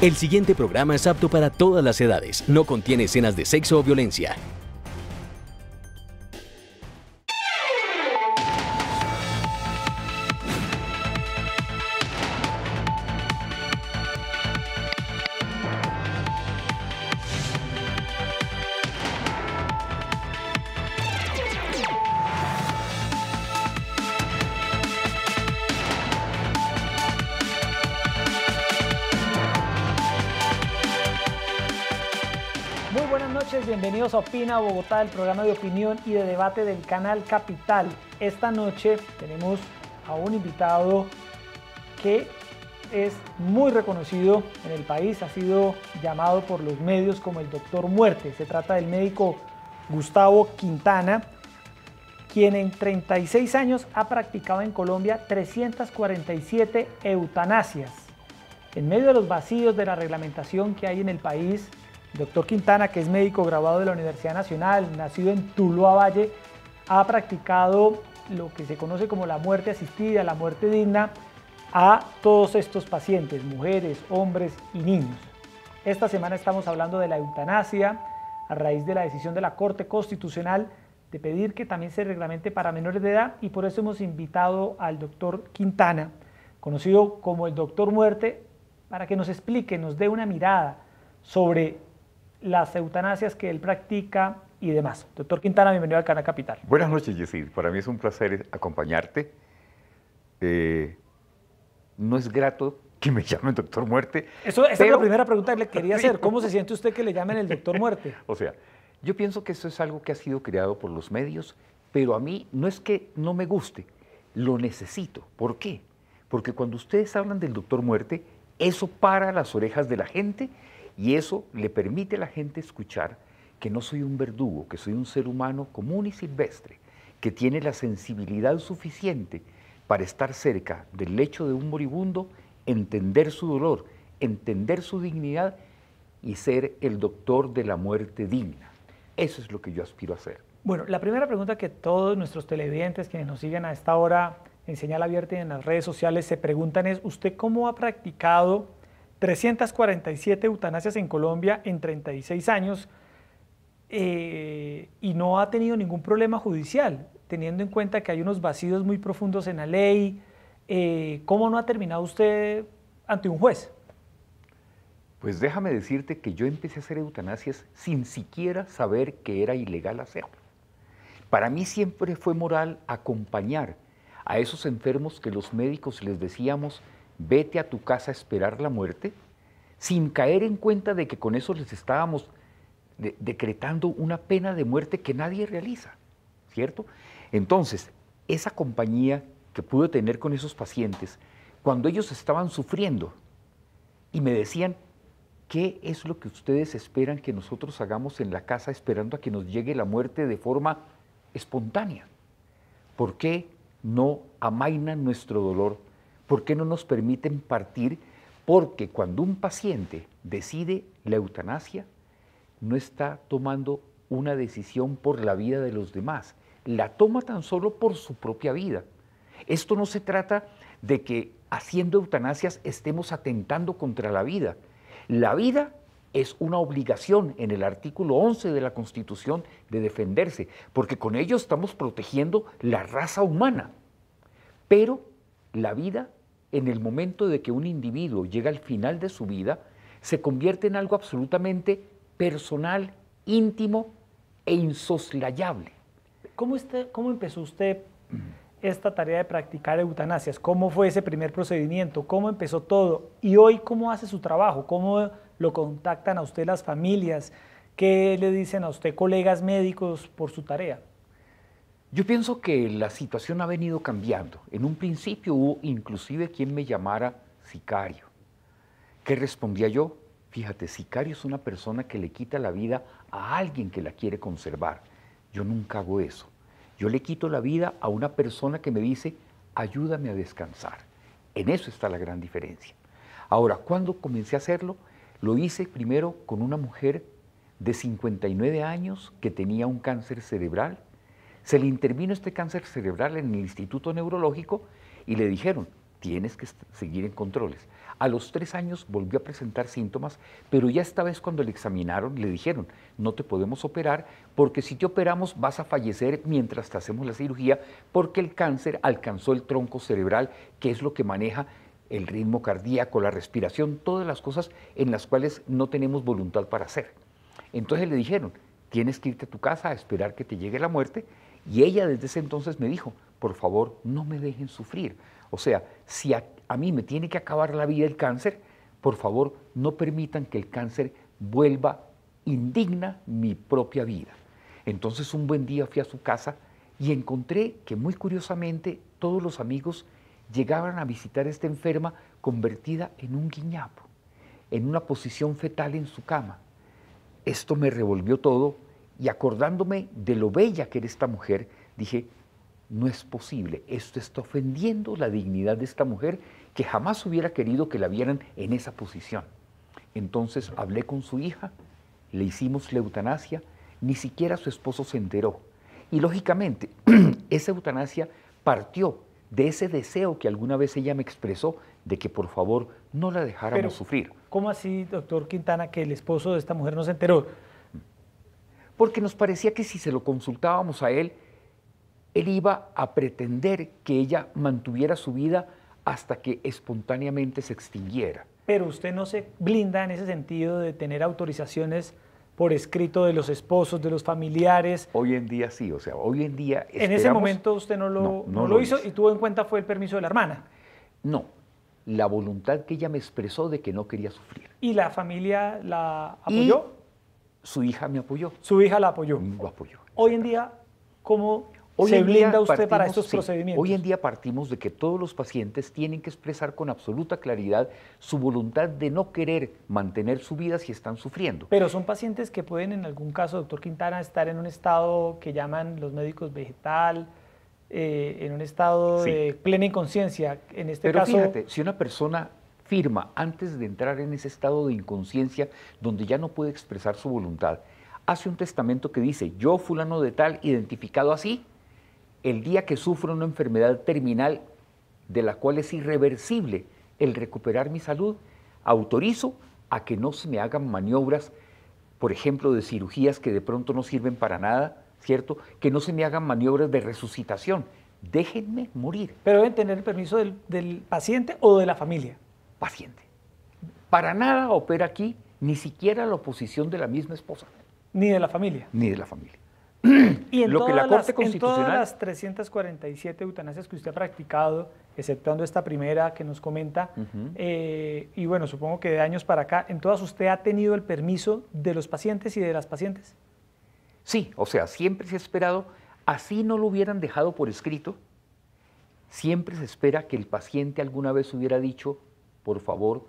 El siguiente programa es apto para todas las edades. No contiene escenas de sexo o violencia. Bogotá el programa de opinión y de debate del canal Capital. Esta noche tenemos a un invitado que es muy reconocido en el país, ha sido llamado por los medios como el doctor muerte. Se trata del médico Gustavo Quintana, quien en 36 años ha practicado en Colombia 347 eutanasias. En medio de los vacíos de la reglamentación que hay en el país, Doctor Quintana, que es médico graduado de la Universidad Nacional, nacido en Tuluá Valle, ha practicado lo que se conoce como la muerte asistida, la muerte digna, a todos estos pacientes, mujeres, hombres y niños. Esta semana estamos hablando de la eutanasia a raíz de la decisión de la Corte Constitucional de pedir que también se reglamente para menores de edad y por eso hemos invitado al doctor Quintana, conocido como el doctor muerte, para que nos explique, nos dé una mirada sobre las eutanasias que él practica y demás. Doctor Quintana, bienvenido al Canal Capital. Buenas noches, Yesid. Para mí es un placer acompañarte. Eh, no es grato que me llamen doctor muerte. Eso, esa es la primera pregunta que le quería hacer. ¿Cómo se siente usted que le llamen el doctor muerte? o sea, yo pienso que eso es algo que ha sido creado por los medios, pero a mí no es que no me guste, lo necesito. ¿Por qué? Porque cuando ustedes hablan del doctor muerte, eso para las orejas de la gente y eso le permite a la gente escuchar que no soy un verdugo, que soy un ser humano común y silvestre, que tiene la sensibilidad suficiente para estar cerca del lecho de un moribundo, entender su dolor, entender su dignidad y ser el doctor de la muerte digna. Eso es lo que yo aspiro a hacer. Bueno, la primera pregunta que todos nuestros televidentes quienes nos siguen a esta hora en señal abierta y en las redes sociales se preguntan es, ¿usted cómo ha practicado 347 eutanasias en Colombia en 36 años eh, y no ha tenido ningún problema judicial, teniendo en cuenta que hay unos vacíos muy profundos en la ley. Eh, ¿Cómo no ha terminado usted ante un juez? Pues déjame decirte que yo empecé a hacer eutanasias sin siquiera saber que era ilegal hacerlo. Para mí siempre fue moral acompañar a esos enfermos que los médicos les decíamos, vete a tu casa a esperar la muerte, sin caer en cuenta de que con eso les estábamos decretando una pena de muerte que nadie realiza, ¿cierto? Entonces, esa compañía que pude tener con esos pacientes, cuando ellos estaban sufriendo y me decían, ¿qué es lo que ustedes esperan que nosotros hagamos en la casa esperando a que nos llegue la muerte de forma espontánea? ¿Por qué no amainan nuestro dolor ¿Por qué no nos permiten partir? Porque cuando un paciente decide la eutanasia, no está tomando una decisión por la vida de los demás, la toma tan solo por su propia vida. Esto no se trata de que haciendo eutanasias estemos atentando contra la vida. La vida es una obligación en el artículo 11 de la Constitución de defenderse, porque con ello estamos protegiendo la raza humana. Pero la vida en el momento de que un individuo llega al final de su vida, se convierte en algo absolutamente personal, íntimo e insoslayable. Este, ¿Cómo, empezó usted esta tarea de practicar eutanasias? ¿Cómo fue ese primer procedimiento? ¿Cómo empezó todo? ¿Y hoy cómo hace su trabajo? ¿Cómo lo contactan a usted las familias? ¿Qué le dicen a usted colegas médicos por su tarea? Yo pienso que la situación ha venido cambiando. En un principio hubo inclusive quien me llamara sicario. ¿Qué respondía yo? Fíjate, sicario es una persona que le quita la vida a alguien que la quiere conservar. Yo nunca hago eso. Yo le quito la vida a una persona que me dice, ayúdame a descansar. En eso está la gran diferencia. Ahora, cuando comencé a hacerlo? Lo hice primero con una mujer de 59 años que tenía un cáncer cerebral se le intervino este cáncer cerebral en el Instituto Neurológico y le dijeron, tienes que seguir en controles. A los tres años volvió a presentar síntomas, pero ya esta vez cuando le examinaron le dijeron, no te podemos operar porque si te operamos vas a fallecer mientras te hacemos la cirugía porque el cáncer alcanzó el tronco cerebral, que es lo que maneja el ritmo cardíaco, la respiración, todas las cosas en las cuales no tenemos voluntad para hacer. Entonces le dijeron, tienes que irte a tu casa a esperar que te llegue la muerte y ella desde ese entonces me dijo, por favor, no me dejen sufrir. O sea, si a, mí me tiene que acabar la vida el cáncer, por favor, no permitan que el cáncer vuelva indigna mi propia vida. Entonces un buen día fui a su casa y encontré que muy curiosamente todos los amigos llegaban a visitar a esta enferma convertida en un guiñapo, en una posición fetal en su cama. Esto me revolvió todo y acordándome de lo bella que era esta mujer, dije, no es posible, esto está ofendiendo la dignidad de esta mujer que jamás hubiera querido que la vieran en esa posición. Entonces hablé con su hija, le hicimos la eutanasia, ni siquiera su esposo se enteró. Y lógicamente, esa eutanasia partió de ese deseo que alguna vez ella me expresó de que por favor no la dejáramos sufrir. ¿Cómo así, doctor Quintana, que el esposo de esta mujer no se enteró? porque nos parecía que si se lo consultábamos a él, él iba a pretender que ella mantuviera su vida hasta que espontáneamente se extinguiera. Pero usted no se blinda en ese sentido de tener autorizaciones por escrito de los esposos, de los familiares. Hoy en día sí, o sea, hoy en día... En ese momento usted no lo, lo hizo y tuvo en cuenta fue el permiso de la hermana. No, la voluntad que ella me expresó de que no quería sufrir. ¿Y la familia la apoyó? Su hija me apoyó. Su hija la apoyó. Mm, lo apoyó. Hoy en día, ¿cómo se blinda usted para estos procedimientos? Hoy en día partimos de que todos los pacientes tienen que expresar con absoluta claridad su voluntad de no querer mantener su vida si están sufriendo. Pero son pacientes que pueden, en algún caso, doctor Quintana, estar en un estado que llaman los médicos vegetal, eh, en un estado de plena inconsciencia. En este Pero caso, fíjate, si una persona firma antes de entrar en ese estado de inconsciencia donde ya no puede expresar su voluntad, hace un testamento que dice, yo fulano de tal, identificado así, el día que sufro una enfermedad terminal de la cual es irreversible el recuperar mi salud, autorizo a que no se me hagan maniobras, por ejemplo, de cirugías que de pronto no sirven para nada, ¿cierto? Que no se me hagan maniobras de resucitación. Déjenme morir. Pero deben tener el permiso del, del paciente o de la familia paciente. Para nada opera aquí ni siquiera la oposición de la misma esposa. Ni de la familia. Ni de la familia. y en, todas las, todas las 347 eutanasias que usted ha practicado, exceptuando esta primera que nos comenta, eh, y bueno, supongo que de años para acá, ¿en todas usted ha tenido el permiso de los pacientes y de las pacientes? Sí, o sea, siempre se ha esperado, así no lo hubieran dejado por escrito, siempre se espera que el paciente alguna vez hubiera dicho, por favor,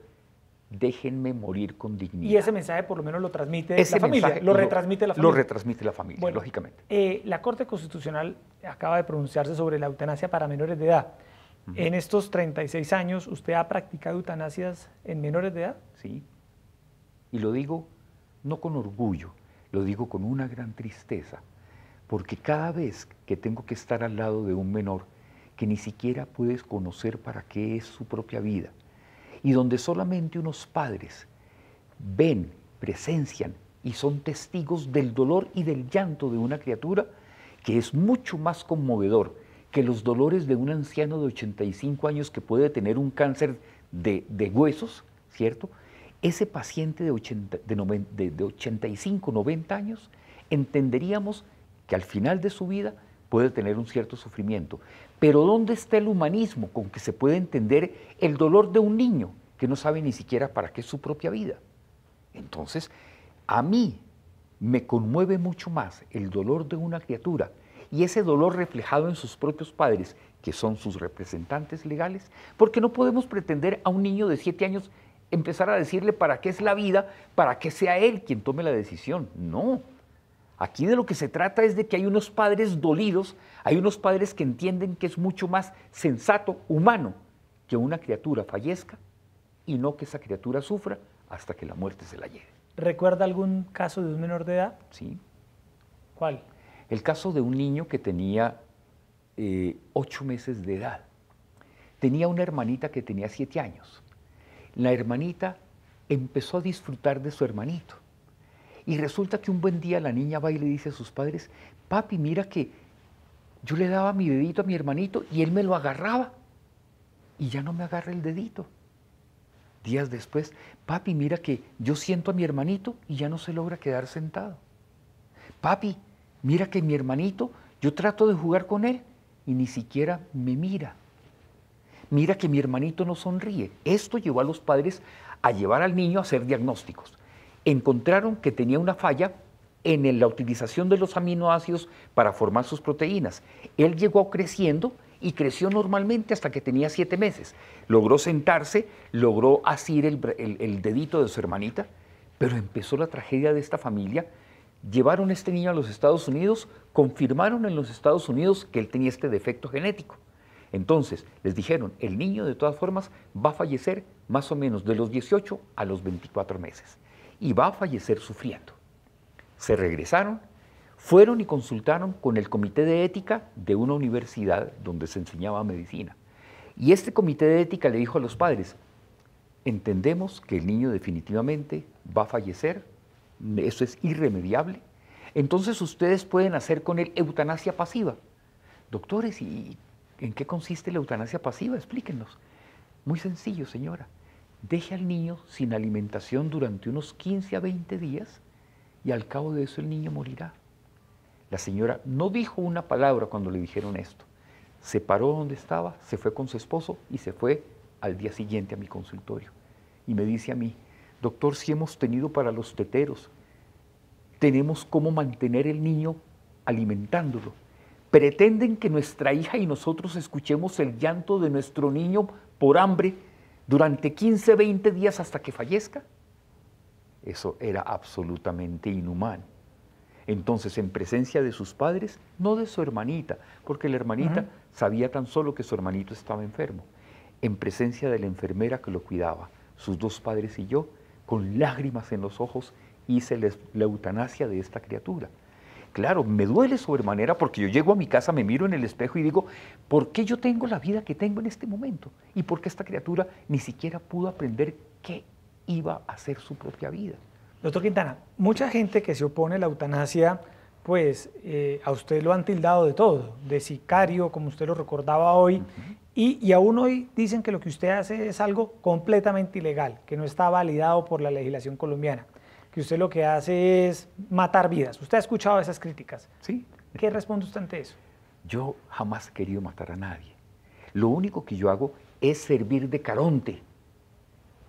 déjenme morir con dignidad. Y ese mensaje por lo menos lo transmite la familia, lo retransmite la familia. Lo retransmite la familia, lógicamente. Eh, la Corte Constitucional acaba de pronunciarse sobre la eutanasia para menores de edad. En estos 36 años, ¿usted ha practicado eutanasias en menores de edad? Sí. Y lo digo no con orgullo, lo digo con una gran tristeza, porque cada vez que tengo que estar al lado de un menor que ni siquiera puedes conocer para qué es su propia vida, y donde solamente unos padres ven, presencian y son testigos del dolor y del llanto de una criatura que es mucho más conmovedor que los dolores de un anciano de 85 años que puede tener un cáncer de, huesos, ¿cierto? Ese paciente de, de 85, 90 años, entenderíamos que al final de su vida puede tener un cierto sufrimiento. Pero ¿dónde está el humanismo con que se puede entender el dolor de un niño que no sabe ni siquiera para qué es su propia vida? Entonces, a mí me conmueve mucho más el dolor de una criatura y ese dolor reflejado en sus propios padres, que son sus representantes legales, porque no podemos pretender a un niño de siete años empezar a decirle para qué es la vida, para que sea él quien tome la decisión. No, Aquí de lo que se trata es de que hay unos padres dolidos, hay unos padres que entienden que es mucho más sensato, humano, que una criatura fallezca y no que esa criatura sufra hasta que la muerte se la lleve. ¿Recuerda algún caso de un menor de edad? Sí. ¿Cuál? El caso de un niño que tenía eh, ocho meses de edad. Tenía una hermanita que tenía siete años. La hermanita empezó a disfrutar de su hermanito y resulta que un buen día la niña va y le dice a sus padres, papi, mira que yo le daba mi dedito a mi hermanito y él me lo agarraba y ya no me agarra el dedito. Días después, papi, mira que yo siento a mi hermanito y ya no se logra quedar sentado. Papi, mira que mi hermanito, yo trato de jugar con él y ni siquiera me mira. Mira que mi hermanito no sonríe. Esto llevó a los padres a llevar al niño a hacer diagnósticos encontraron que tenía una falla en la utilización de los aminoácidos para formar sus proteínas. Él llegó creciendo y creció normalmente hasta que tenía siete meses. Logró sentarse, logró asir el, dedito de su hermanita, pero empezó la tragedia de esta familia. Llevaron a este niño a los Estados Unidos, confirmaron en los Estados Unidos que él tenía este defecto genético. Entonces, les dijeron, el niño de todas formas va a fallecer más o menos de los 18 a los 24 meses y va a fallecer sufriendo. Se regresaron, fueron y consultaron con el comité de ética de una universidad donde se enseñaba medicina. Y este comité de ética le dijo a los padres, entendemos que el niño definitivamente va a fallecer, eso es irremediable, entonces ustedes pueden hacer con él eutanasia pasiva. Doctores, ¿y en qué consiste la eutanasia pasiva? Explíquenos. Muy sencillo, señora deje al niño sin alimentación durante unos 15 a 20 días y al cabo de eso el niño morirá. La señora no dijo una palabra cuando le dijeron esto. Se paró donde estaba, se fue con su esposo y se fue al día siguiente a mi consultorio. Y me dice a mí, doctor, si hemos tenido para los teteros, tenemos cómo mantener el niño alimentándolo. Pretenden que nuestra hija y nosotros escuchemos el llanto de nuestro niño por hambre durante 15, 20 días hasta que fallezca. Eso era absolutamente inhumano. Entonces, en presencia de sus padres, no de su hermanita, porque la hermanita sabía tan solo que su hermanito estaba enfermo, en presencia de la enfermera que lo cuidaba, sus dos padres y yo, con lágrimas en los ojos, hice la eutanasia de esta criatura. Claro, me duele sobremanera porque yo llego a mi casa, me miro en el espejo y digo, ¿por qué yo tengo la vida que tengo en este momento? ¿Y por qué esta criatura ni siquiera pudo aprender qué iba a ser su propia vida? Doctor Quintana, mucha gente que se opone a la eutanasia, pues eh, a usted lo han tildado de todo, de sicario, como usted lo recordaba hoy, y aún hoy dicen que lo que usted hace es algo completamente ilegal, que no está validado por la legislación colombiana que usted lo que hace es matar vidas. Usted ha escuchado esas críticas. Sí. ¿Qué responde usted ante eso? Yo jamás he querido matar a nadie. Lo único que yo hago es servir de caronte,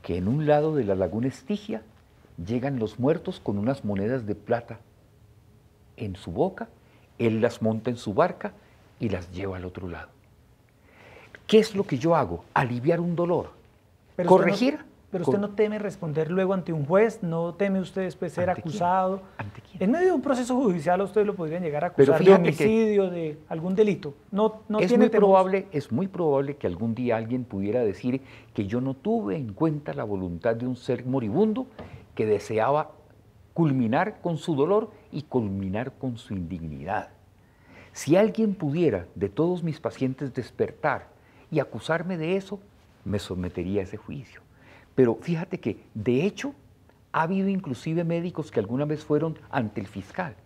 que en un lado de la laguna Estigia llegan los muertos con unas monedas de plata en su boca, él las monta en su barca y las lleva al otro lado. ¿Qué es lo que yo hago? Aliviar un dolor. corregir pero usted no teme responder luego ante un juez, no teme usted después ser acusado. ¿Ante quién? En medio de un proceso judicial ustedes usted lo podrían llegar a acusar de homicidio, de algún delito. No, probable, es muy probable que algún día alguien pudiera decir que yo no tuve en cuenta la voluntad de un ser moribundo que deseaba culminar con su dolor y culminar con su indignidad. Si alguien pudiera de todos mis pacientes despertar y acusarme de eso, me sometería a ese juicio. Pero fíjate que, de hecho, ha habido inclusive médicos que alguna vez fueron ante el fiscal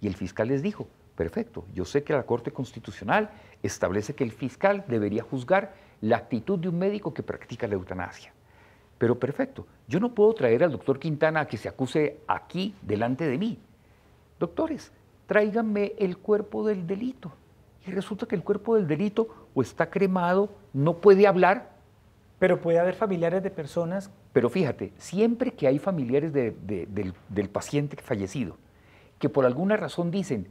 y el fiscal les dijo, perfecto, yo sé que la Corte Constitucional establece que el fiscal debería juzgar la actitud de un médico que practica la eutanasia. Pero perfecto, yo no puedo traer al doctor Quintana a que se acuse aquí delante de mí. Doctores, tráiganme el cuerpo del delito. Y resulta que el cuerpo del delito o está cremado, no puede hablar pero puede haber familiares de personas... Pero fíjate, siempre que hay familiares del, paciente fallecido, que por alguna razón dicen,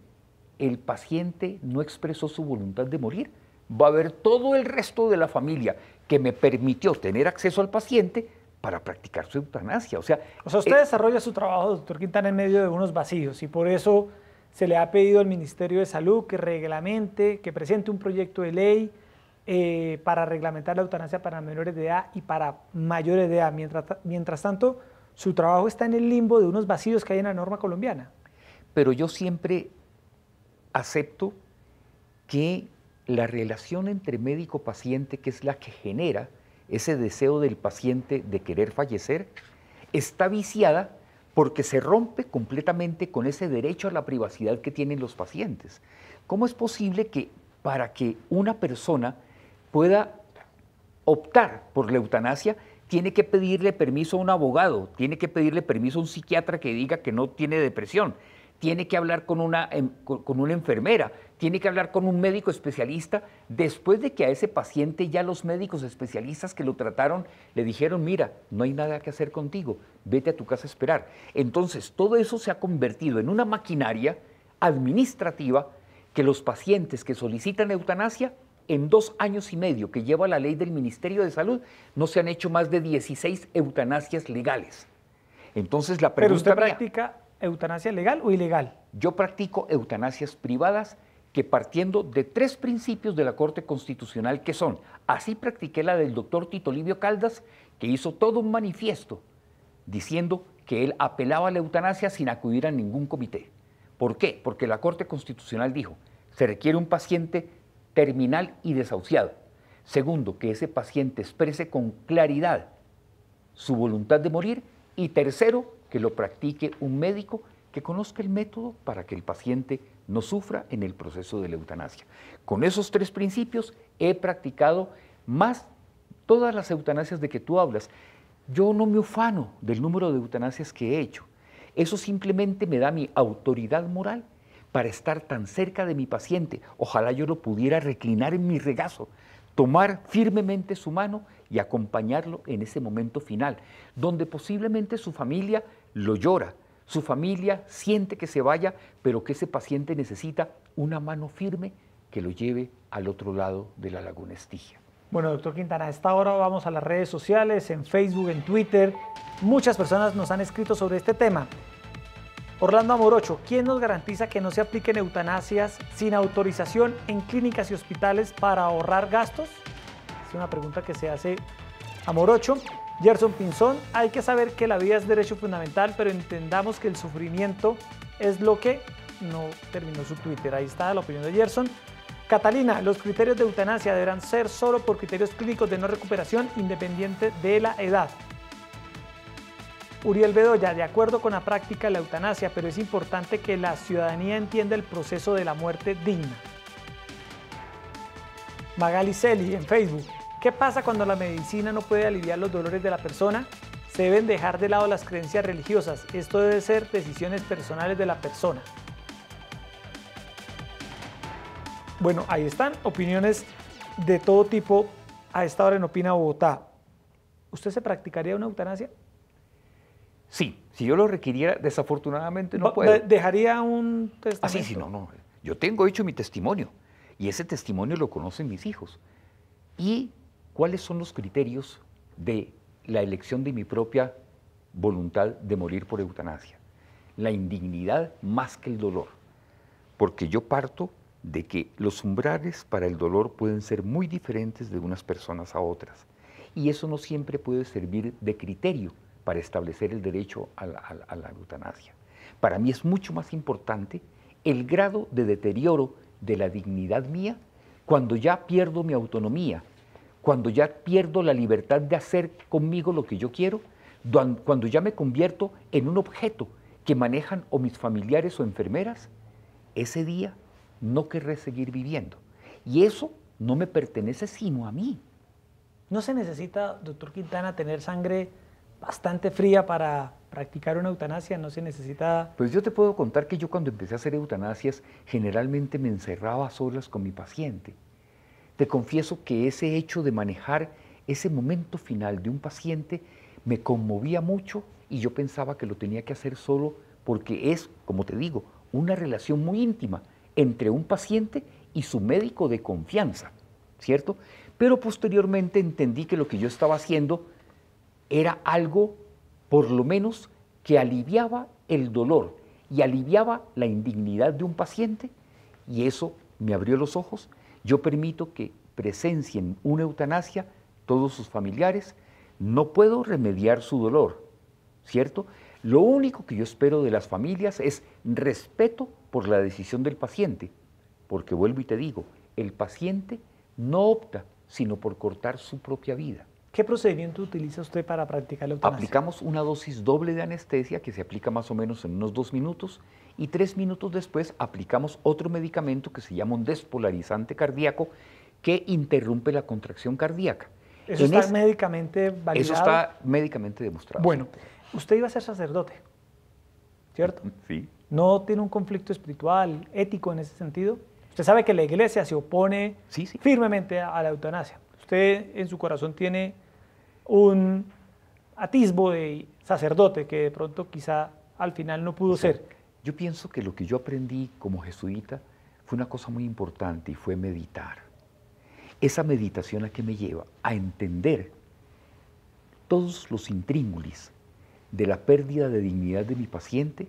el paciente no expresó su voluntad de morir, va a haber todo el resto de la familia que me permitió tener acceso al paciente para practicar su eutanasia. O sea, o sea usted eh, desarrolla su trabajo, doctor Quintana, en medio de unos vacíos y por eso se le ha pedido al Ministerio de Salud que reglamente, que presente un proyecto de ley eh, para reglamentar la eutanasia para menores de edad y para mayores de edad. Mientras, mientras tanto, su trabajo está en el limbo de unos vacíos que hay en la norma colombiana. Pero yo siempre acepto que la relación entre médico-paciente, que es la que genera ese deseo del paciente de querer fallecer, está viciada porque se rompe completamente con ese derecho a la privacidad que tienen los pacientes. ¿Cómo es posible que para que una persona pueda optar por la eutanasia, tiene que pedirle permiso a un abogado, tiene que pedirle permiso a un psiquiatra que diga que no tiene depresión, tiene que hablar con una, em, con una enfermera, tiene que hablar con un médico especialista, después de que a ese paciente ya los médicos especialistas que lo trataron le dijeron, mira, no hay nada que hacer contigo, vete a tu casa a esperar. Entonces, todo eso se ha convertido en una maquinaria administrativa que los pacientes que solicitan eutanasia en dos años y medio que lleva la ley del Ministerio de Salud, no se han hecho más de 16 eutanasias legales. Entonces la pregunta. ¿Pero usted practica eutanasia legal o ilegal? Yo practico eutanasias privadas que partiendo de tres principios de la Corte Constitucional que son, así practiqué la del doctor Tito Livio Caldas, que hizo todo un manifiesto diciendo que él apelaba a la eutanasia sin acudir a ningún comité. ¿Por qué? Porque la Corte Constitucional dijo, se requiere un paciente terminal y desahuciado. Segundo, que ese paciente exprese con claridad su voluntad de morir. Y tercero, que lo practique un médico que conozca el método para que el paciente no sufra en el proceso de la eutanasia. Con esos tres principios he practicado más todas las eutanasias de que tú hablas. Yo no me ufano del número de eutanasias que he hecho. Eso simplemente me da mi autoridad moral para estar tan cerca de mi paciente. Ojalá yo lo pudiera reclinar en mi regazo, tomar firmemente su mano y acompañarlo en ese momento final, donde posiblemente su familia lo llora, su familia siente que se vaya, pero que ese paciente necesita una mano firme que lo lleve al otro lado de la laguna Estigia. Bueno, doctor Quintana, a esta hora vamos a las redes sociales, en Facebook, en Twitter. Muchas personas nos han escrito sobre este tema. Orlando Amorocho, ¿quién nos garantiza que no se apliquen eutanasias sin autorización en clínicas y hospitales para ahorrar gastos? Es una pregunta que se hace Amorocho. Gerson Pinzón, hay que saber que la vida es derecho fundamental, pero entendamos que el sufrimiento es lo que no terminó su Twitter. Ahí está la opinión de Gerson. Catalina, los criterios de eutanasia deberán ser solo por criterios clínicos de no recuperación independiente de la edad. Uriel Bedoya, de acuerdo con la práctica de la eutanasia, pero es importante que la ciudadanía entienda el proceso de la muerte digna. Magali Celi, en Facebook, ¿qué pasa cuando la medicina no puede aliviar los dolores de la persona? Se deben dejar de lado las creencias religiosas, esto debe ser decisiones personales de la persona. Bueno, ahí están opiniones de todo tipo a esta hora en Opina Bogotá. ¿Usted se practicaría una eutanasia? Sí, si yo lo requiriera, desafortunadamente no puedo. ¿Dejaría un testimonio? Así, ah, sí, sí, no, no. Yo tengo hecho mi testimonio y ese testimonio lo conocen mis hijos. ¿Y cuáles son los criterios de la elección de mi propia voluntad de morir por eutanasia? La indignidad más que el dolor, porque yo parto de que los umbrales para el dolor pueden ser muy diferentes de unas personas a otras y eso no siempre puede servir de criterio para establecer el derecho a la, eutanasia. Para mí es mucho más importante el grado de deterioro de la dignidad mía cuando ya pierdo mi autonomía, cuando ya pierdo la libertad de hacer conmigo lo que yo quiero, cuando ya me convierto en un objeto que manejan o mis familiares o enfermeras, ese día no querré seguir viviendo. Y eso no me pertenece sino a mí. No se necesita, doctor Quintana, tener sangre bastante fría para practicar una eutanasia, no se necesita... Pues yo te puedo contar que yo cuando empecé a hacer eutanasias generalmente me encerraba a solas con mi paciente. Te confieso que ese hecho de manejar ese momento final de un paciente me conmovía mucho y yo pensaba que lo tenía que hacer solo porque es, como te digo, una relación muy íntima entre un paciente y su médico de confianza, ¿cierto? Pero posteriormente entendí que lo que yo estaba haciendo era algo, por lo menos, que aliviaba el dolor y aliviaba la indignidad de un paciente y eso me abrió los ojos. Yo permito que presencien una eutanasia todos sus familiares. No puedo remediar su dolor, ¿cierto? Lo único que yo espero de las familias es respeto por la decisión del paciente, porque vuelvo y te digo, el paciente no opta sino por cortar su propia vida. ¿Qué procedimiento utiliza usted para practicar la eutanasia? Aplicamos una dosis doble de anestesia que se aplica más o menos en unos dos minutos y tres minutos después aplicamos otro medicamento que se llama un despolarizante cardíaco que interrumpe la contracción cardíaca. ¿Eso está médicamente validado? Eso está médicamente demostrado. Bueno, usted iba a ser sacerdote, ¿cierto? Mm, sí. ¿No tiene un conflicto espiritual, ético en ese sentido? Usted sabe que la iglesia se opone firmemente a la eutanasia usted en su corazón tiene un atisbo de sacerdote que de pronto quizá al final no pudo ser. Yo pienso que lo que yo aprendí como jesuita fue una cosa muy importante y fue meditar. Esa meditación a que me lleva a entender todos los intríngulis de la pérdida de dignidad de mi paciente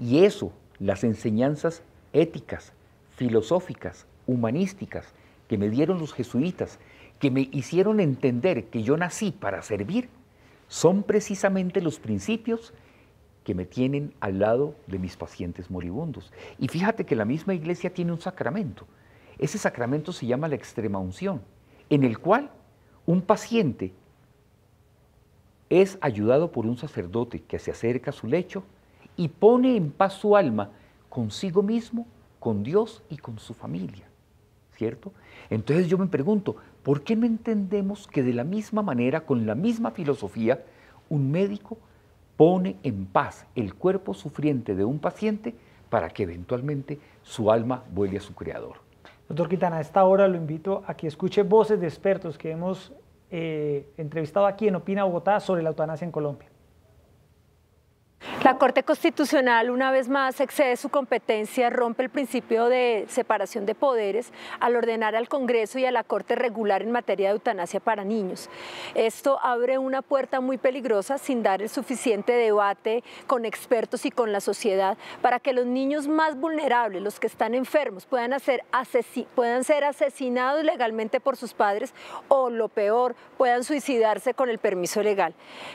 y eso, las enseñanzas éticas, filosóficas, humanísticas que me dieron los jesuitas que me hicieron entender que yo nací para servir son precisamente los principios que me tienen al lado de mis pacientes moribundos. Y fíjate que la misma iglesia tiene un sacramento. Ese sacramento se llama la extrema unción, en el cual un paciente es ayudado por un sacerdote que se acerca a su lecho y pone en paz su alma consigo mismo, con Dios y con su familia. ¿Cierto? Entonces yo me pregunto, ¿Por qué no entendemos que de la misma manera, con la misma filosofía, un médico pone en paz el cuerpo sufriente de un paciente para que eventualmente su alma vuelva a su creador? Doctor Quintana, a esta hora lo invito a que escuche voces de expertos que hemos eh, entrevistado aquí en Opina Bogotá sobre la eutanasia en Colombia. La Corte Constitucional una vez más excede su competencia, rompe el principio de separación de poderes al ordenar al Congreso y a la Corte regular en materia de eutanasia para niños. Esto abre una puerta muy peligrosa sin dar el suficiente debate con expertos y con la sociedad para que los niños más vulnerables, los que están enfermos, puedan, ser asesinados legalmente por sus padres o lo peor, puedan suicidarse con el permiso legal.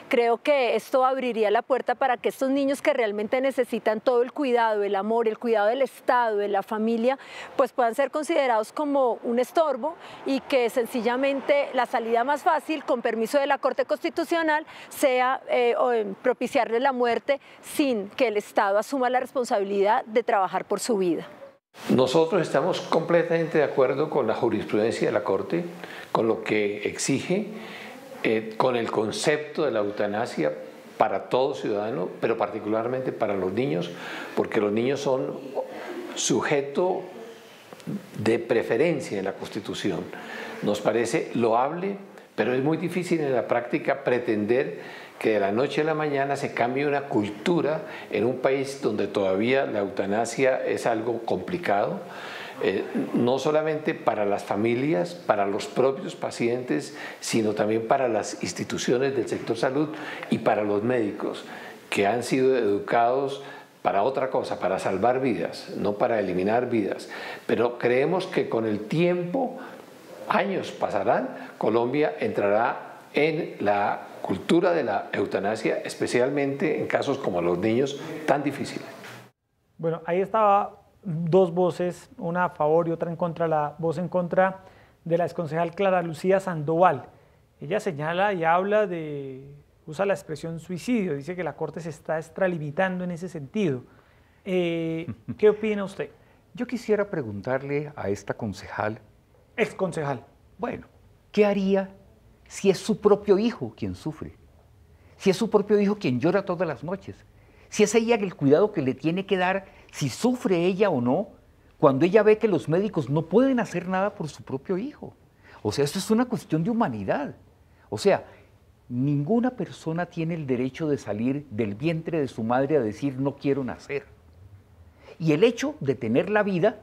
Creo que esto abriría la puerta para que estos niños que realmente necesitan todo el cuidado, el amor, el cuidado del Estado, de la familia, pues puedan ser considerados como un estorbo y que sencillamente la salida más fácil, con permiso de la Corte Constitucional, sea eh, em, propiciarles la muerte sin que el Estado asuma la responsabilidad de trabajar por su vida. Nosotros estamos completamente de acuerdo con la jurisprudencia de la Corte, con lo que exige, eh, con el concepto de la eutanasia para todo ciudadano, pero particularmente para los niños, porque los niños son sujeto de preferencia en la Constitución. Nos parece loable, pero es muy difícil en la práctica pretender que de la noche a la mañana se cambie una cultura en un país donde todavía la eutanasia es algo complicado eh, no solamente para las familias, para los propios pacientes, sino también para las instituciones del sector salud y para los médicos que han sido educados para otra cosa, para salvar vidas, no para eliminar vidas. Pero creemos que con el tiempo, años pasarán, Colombia entrará en la cultura de la eutanasia, especialmente en casos como los niños tan difíciles. Bueno, ahí estaba dos voces, una a favor y otra en contra, la voz en contra de la exconcejal Clara Lucía Sandoval. Ella señala y habla de, usa la expresión suicidio, dice que la Corte se está extralimitando en ese sentido. Eh, ¿Qué opina usted? Yo quisiera preguntarle a esta concejal. concejal Bueno, ¿qué haría si es su propio hijo quien sufre? Si es su propio hijo quien llora todas las noches? Si es ella el cuidado que le tiene que dar si sufre ella o no cuando ella ve que los médicos no pueden hacer nada por su propio hijo. O sea, esto es una cuestión de humanidad. O sea, ninguna persona tiene el derecho de salir del vientre de su madre a decir no quiero nacer. Y el hecho de tener la vida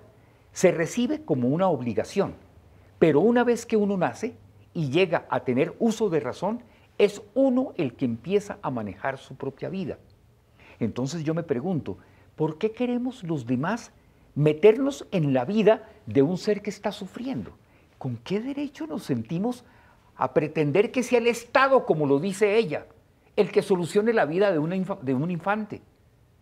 se recibe como una obligación. Pero una vez que uno nace y llega a tener uso de razón, es uno el que empieza a manejar su propia vida. Entonces yo me pregunto, ¿Por qué queremos los demás meternos en la vida de un ser que está sufriendo? ¿Con qué derecho nos sentimos a pretender que sea el Estado, como lo dice ella, el que solucione la vida de, de un infante?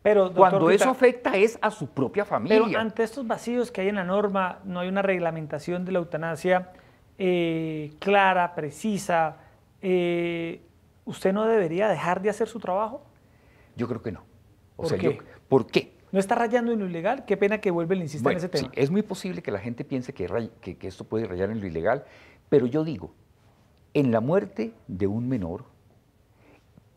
Pero, Cuando eso afecta es a su propia familia. Pero ante estos vacíos que hay en la norma, no hay una reglamentación de la eutanasia eh, clara, precisa, eh, ¿usted no debería dejar de hacer su trabajo? Yo creo que no. O ¿Por sea, qué? ¿Por qué? ¿No está rayando en lo ilegal? Qué pena que vuelven, insista en ese tema. Sí, es muy posible que la gente piense que, esto puede rayar en lo ilegal, pero yo digo, en la muerte de un menor,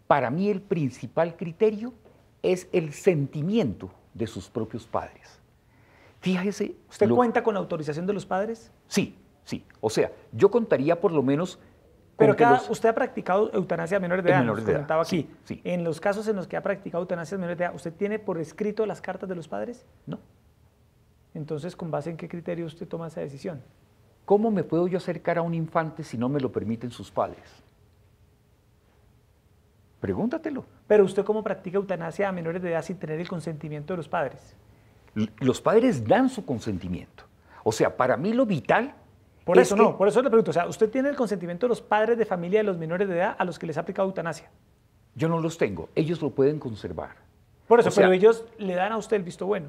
para mí el principal criterio es el sentimiento de sus propios padres. Fíjese. ¿Usted cuenta con la autorización de los padres? Sí, sí. O sea, yo contaría por lo menos pero usted ha practicado eutanasia a menores de edad, aquí. Sí, En los casos en los que ha practicado eutanasia a menores de edad, ¿usted tiene por escrito las cartas de los padres? No. Entonces, ¿con base en qué criterio usted toma esa decisión? ¿Cómo me puedo yo acercar a un infante si no me lo permiten sus padres? Pregúntatelo. Pero usted cómo practica eutanasia a menores de edad sin tener el consentimiento de los padres? los padres dan su consentimiento. O sea, para mí lo vital por eso no, por eso le pregunto, o sea, ¿usted tiene el consentimiento de los padres de familia de los menores de edad a los que les ha aplicado eutanasia? Yo no los tengo, ellos lo pueden conservar. Por eso, pero ellos le dan a usted el visto bueno.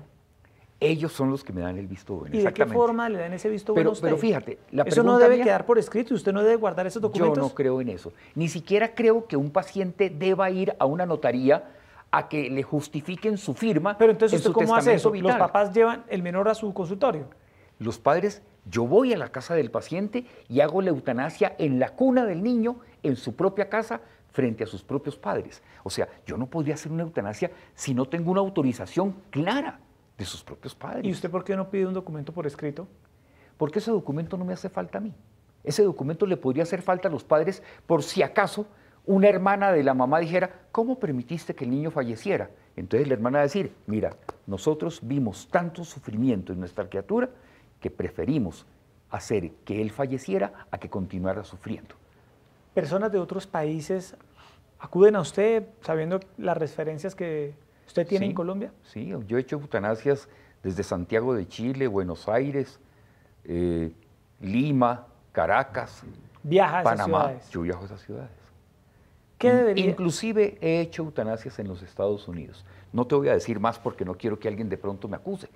Ellos son los que me dan el visto bueno. ¿Y de qué forma le dan ese visto bueno a usted? Pero fíjate, la Eso no debe quedar por escrito y usted no debe guardar esos documentos. Yo no creo en eso. Ni siquiera creo que un paciente deba ir a una notaría a que le justifiquen su firma. Pero entonces, ¿usted cómo hace eso? ¿Los papás llevan el menor a su consultorio? Los padres yo voy a la casa del paciente y hago la eutanasia en la cuna del niño, en su propia casa, frente a sus propios padres. O sea, yo no podría hacer una eutanasia si no tengo una autorización clara de sus propios padres. ¿Y usted por qué no pide un documento por escrito? Porque ese documento no me hace falta a mí. Ese documento le podría hacer falta a los padres por si acaso una hermana de la mamá dijera, ¿cómo permitiste que el niño falleciera? Entonces la hermana va a decir, mira, nosotros vimos tanto sufrimiento en nuestra criatura que preferimos hacer que él falleciera a que continuara sufriendo. Personas de otros países acuden a usted sabiendo las referencias que usted tiene en Colombia. Sí, yo he hecho eutanasias desde Santiago de Chile, Buenos Aires, eh, Lima, Caracas, Viaja Panamá. Yo viajo a esas ciudades. ¿Qué Inclusive he hecho eutanasias en los Estados Unidos. No te voy a decir más porque no quiero que alguien de pronto me acuse.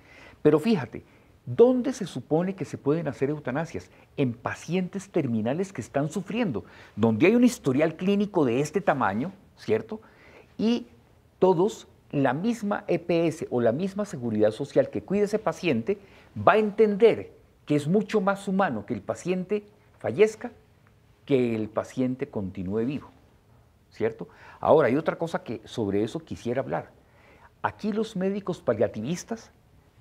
Pero fíjate, ¿Dónde se supone que se pueden hacer eutanasias? En pacientes terminales que están sufriendo, donde hay un historial clínico de este tamaño, ¿cierto? Y todos, la misma EPS o la misma seguridad social que cuide ese paciente, va a entender que es mucho más humano que el paciente fallezca que el paciente continúe vivo, ¿cierto? Ahora, hay otra cosa que sobre eso quisiera hablar. Aquí los médicos paliativistas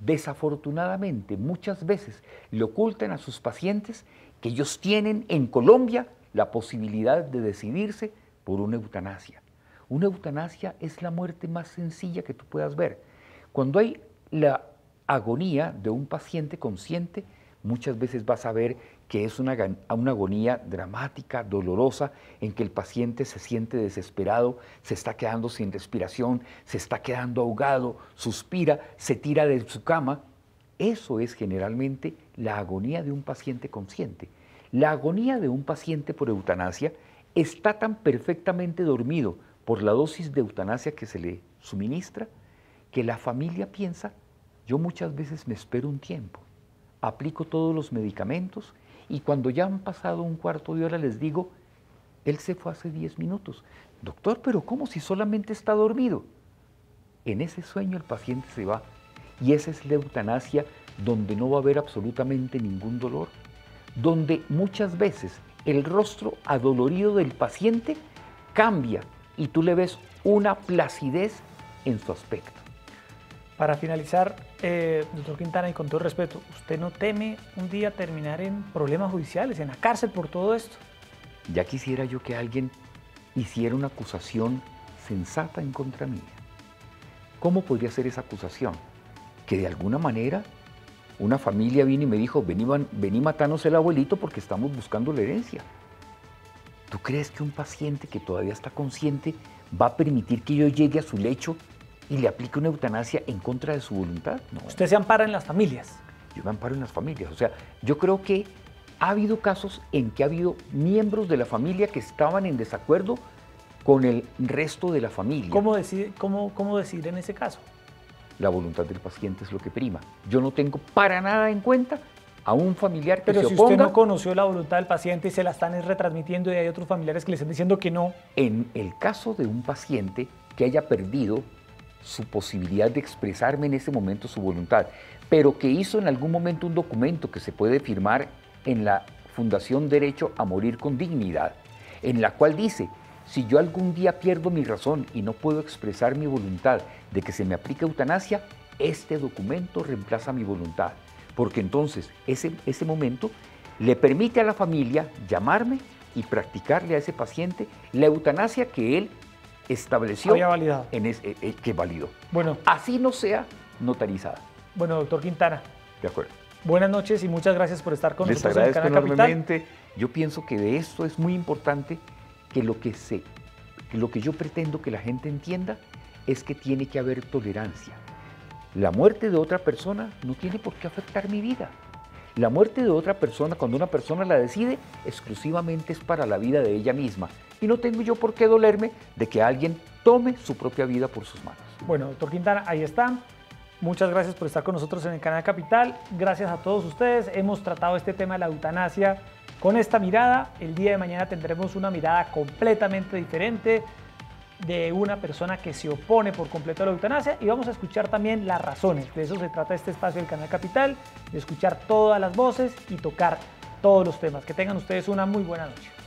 Desafortunadamente, muchas veces le ocultan a sus pacientes que ellos tienen en Colombia la posibilidad de decidirse por una eutanasia. Una eutanasia es la muerte más sencilla que tú puedas ver. Cuando hay la agonía de un paciente consciente, muchas veces vas a ver que es una, agonía dramática, dolorosa, en que el paciente se siente desesperado, se está quedando sin respiración, se está quedando ahogado, suspira, se tira de su cama. Eso es generalmente la agonía de un paciente consciente. La agonía de un paciente por eutanasia está tan perfectamente dormido por la dosis de eutanasia que se le suministra que la familia piensa, yo muchas veces me espero un tiempo, aplico todos los medicamentos, y cuando ya han pasado un cuarto de hora les digo, él se fue hace 10 minutos. Doctor, pero ¿cómo si solamente está dormido? En ese sueño el paciente se va y esa es la eutanasia donde no va a haber absolutamente ningún dolor, donde muchas veces el rostro adolorido del paciente cambia y tú le ves una placidez en su aspecto. Para finalizar, eh, doctor Quintana, y con todo respeto, ¿usted no teme un día terminar en problemas judiciales, en la cárcel por todo esto? Ya quisiera yo que alguien hiciera una acusación sensata en contra mía. ¿Cómo podría ser esa acusación? Que de alguna manera una familia viene y me dijo, vení, vení matanos el abuelito porque estamos buscando la herencia. ¿Tú crees que un paciente que todavía está consciente va a permitir que yo llegue a su lecho y le aplica una eutanasia en contra de su voluntad. No. Usted se ampara en las familias. Yo me amparo en las familias. O sea, yo creo que ha habido casos en que ha habido miembros de la familia que estaban en desacuerdo con el resto de la familia. ¿Cómo decir cómo, cómo en ese caso? La voluntad del paciente es lo que prima. Yo no tengo para nada en cuenta a un familiar que se oponga. Pero si usted no conoció la voluntad del paciente y se la están retransmitiendo y hay otros familiares que le están diciendo que no. En el caso de un paciente que haya perdido su posibilidad de expresarme en ese momento su voluntad, pero que hizo en algún momento un documento que se puede firmar en la Fundación Derecho a Morir con Dignidad, en la cual dice, si yo algún día pierdo mi razón y no puedo expresar mi voluntad de que se me aplique eutanasia, este documento reemplaza mi voluntad, porque entonces ese, ese momento le permite a la familia llamarme y practicarle a ese paciente la eutanasia que él estableció En es, eh, eh, que válido Bueno. Así no sea notarizada. Bueno, doctor Quintana. De acuerdo. Buenas noches y muchas gracias por estar con nosotros en Canal enormemente. Capital. Yo pienso que de esto es muy importante que lo que, sé, que lo que yo pretendo que la gente entienda es que tiene que haber tolerancia. La muerte de otra persona no tiene por qué afectar mi vida. La muerte de otra persona, cuando una persona la decide, exclusivamente es para la vida de ella misma. Y no tengo yo por qué dolerme de que alguien tome su propia vida por sus manos. Bueno, doctor Quintana, ahí está. Muchas gracias por estar con nosotros en el canal Capital. Gracias a todos ustedes. Hemos tratado este tema de la eutanasia con esta mirada. El día de mañana tendremos una mirada completamente diferente de una persona que se opone por completo a la eutanasia y vamos a escuchar también las razones. De eso se trata este espacio del Canal Capital, de escuchar todas las voces y tocar todos los temas. Que tengan ustedes una muy buena noche.